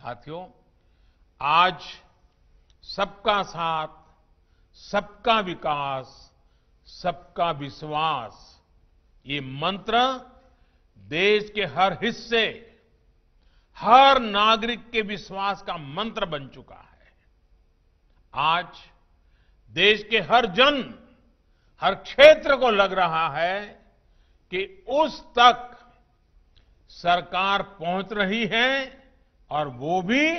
साथियों आज सबका साथ सबका विकास सबका विश्वास ये मंत्र देश के हर हिस्से हर नागरिक के विश्वास का मंत्र बन चुका है आज देश के हर जन हर क्षेत्र को लग रहा है कि उस तक सरकार पहुंच रही है और वो भी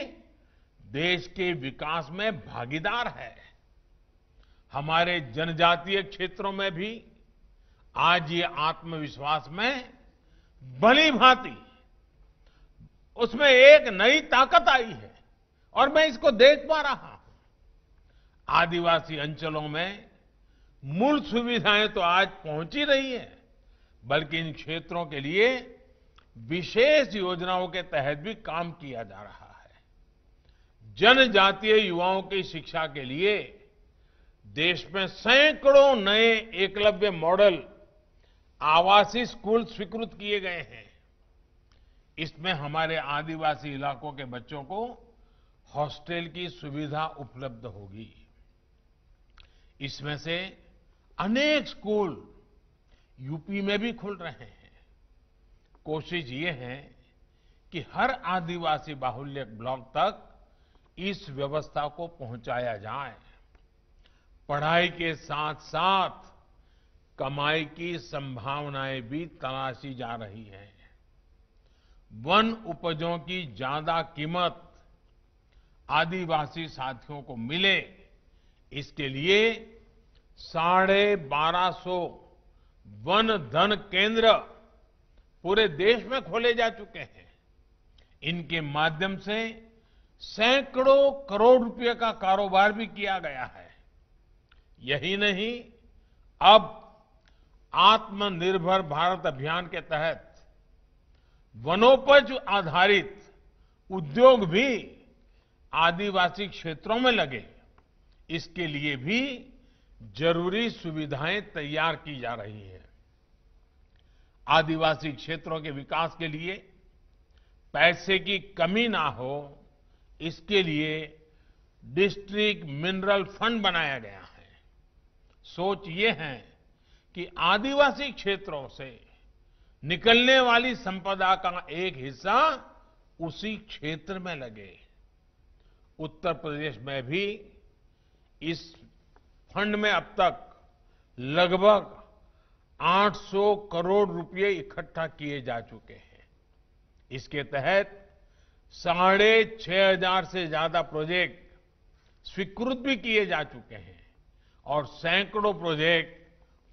देश के विकास में भागीदार है हमारे जनजातीय क्षेत्रों में भी आज ये आत्मविश्वास में भली भांति उसमें एक नई ताकत आई है और मैं इसको देख पा रहा हूं आदिवासी अंचलों में मूल सुविधाएं तो आज पहुंच ही रही है बल्कि इन क्षेत्रों के लिए विशेष योजनाओं के तहत भी काम किया जा रहा है जनजातीय युवाओं की शिक्षा के लिए देश में सैकड़ों नए एकलव्य मॉडल आवासीय स्कूल स्वीकृत किए गए हैं इसमें हमारे आदिवासी इलाकों के बच्चों को हॉस्टल की सुविधा उपलब्ध होगी इसमें से अनेक स्कूल यूपी में भी खुल रहे हैं कोशिश ये है कि हर आदिवासी बाहुल्य ब्लॉक तक इस व्यवस्था को पहुंचाया जाए पढ़ाई के साथ साथ कमाई की संभावनाएं भी तलाशी जा रही हैं वन उपजों की ज्यादा कीमत आदिवासी साथियों को मिले इसके लिए साढ़े बारह सौ वन धन केंद्र पूरे देश में खोले जा चुके हैं इनके माध्यम से सैकड़ों करोड़ रुपए का कारोबार भी किया गया है यही नहीं अब आत्मनिर्भर भारत अभियान के तहत वनोपज आधारित उद्योग भी आदिवासी क्षेत्रों में लगे इसके लिए भी जरूरी सुविधाएं तैयार की जा रही हैं आदिवासी क्षेत्रों के विकास के लिए पैसे की कमी ना हो इसके लिए डिस्ट्रिक्ट मिनरल फंड बनाया गया है सोच ये है कि आदिवासी क्षेत्रों से निकलने वाली संपदा का एक हिस्सा उसी क्षेत्र में लगे उत्तर प्रदेश में भी इस फंड में अब तक लगभग 800 करोड़ रुपए इकट्ठा किए जा चुके हैं इसके तहत साढ़े छह हजार से ज्यादा प्रोजेक्ट स्वीकृत भी किए जा चुके हैं और सैकड़ों प्रोजेक्ट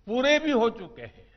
पूरे भी हो चुके हैं